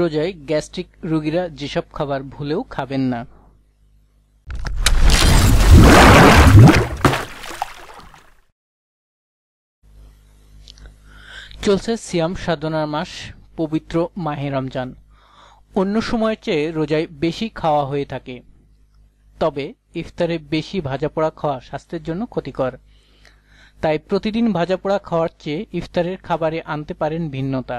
রোজায় গ্যাস্ট্রিক রোগীরা যেসব খাবার ভুলেও খাবেন না চলছে সিয়াম সাধনার মাস পবিত্র মাহে রমজান অন্য সময়ের চেয়ে রোজায় বেশি খাওয়া হয়ে থাকে তবে ইফতারে বেশি ভাজাপোড়া খাওয়া স্বাস্থ্যের জন্য ক্ষতিকর তাই প্রতিদিন ভাজাপোড়া খাওয়ার চেয়ে ইফতারের খাবারে আনতে পারেন ভিন্নতা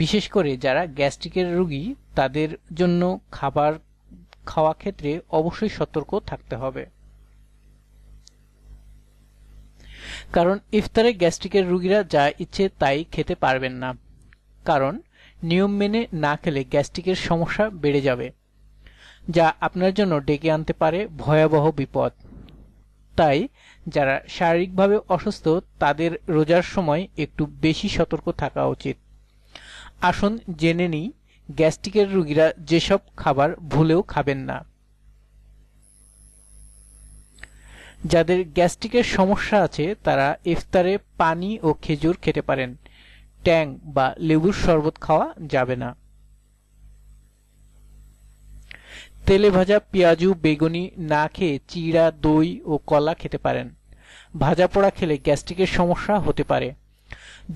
বিশেষ করে যারা গ্যাস্ট্রিকের রুগী তাদের জন্য খাবার খাওয়া ক্ষেত্রে অবশ্যই সতর্ক থাকতে হবে কারণ ইফতারে গ্যাস্ট্রিকের রুগীরা যা ইচ্ছে তাই খেতে পারবেন না কারণ নিয়ম মেনে না খেলে গ্যাস্ট্রিকের সমস্যা বেড়ে যাবে যা আপনার জন্য ডেকে আনতে পারে ভয়াবহ বিপদ তাই যারা শারীরিকভাবে অসুস্থ তাদের রোজার সময় একটু বেশি সতর্ক থাকা উচিত আসুন জেনে নিই গ্যাস্ট্রিকের রোগীরা যেসব খাবার ভুলেও খাবেন না যাদের গ্যাস্ট্রিকের সমস্যা আছে তারা ইফতারে পানি ও খেজুর খেতে পারেন ট্যাং বা লেবুর শরবত খাওয়া যাবে না তেলে ভাজা পেঁয়াজু বেগুনি না খেয়ে চিড়া দই ও কলা খেতে পারেন ভাজা পোড়া খেলে গ্যাস্ট্রিকের সমস্যা হতে পারে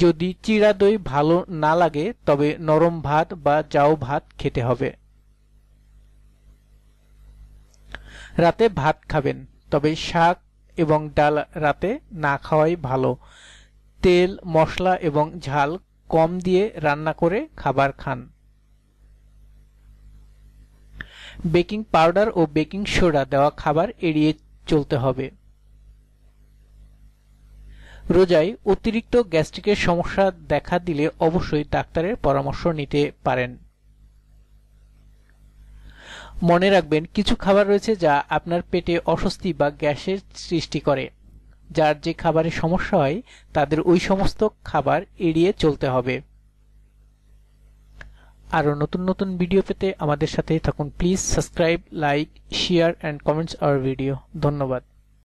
যদি চিরা দই ভালো না লাগে তবে নরম ভাত বা জাউ ভাত খেতে হবে রাতে ভাত খাবেন তবে শাক এবং ডাল রাতে না খাওয়াই ভালো তেল মশলা এবং ঝাল কম দিয়ে রান্না করে খাবার খান বেকিং পাউডার ও বেকিং সোডা দেওয়া খাবার এড়িয়ে চলতে হবে রোজায় অতিরিক্ত গ্যাস্ট্রিকের সমস্যা দেখা দিলে অবশ্যই ডাক্তারের পরামর্শ নিতে পারেন মনে রাখবেন কিছু খাবার রয়েছে যা আপনার পেটে অস্বস্তি বা গ্যাসের সৃষ্টি করে যার যে খাবারের সমস্যা হয় তাদের ওই সমস্ত খাবার এড়িয়ে চলতে হবে আরও নতুন নতুন ভিডিও পেতে আমাদের সাথে থাকুন please subscribe like share and comments our video ধন্যবাদ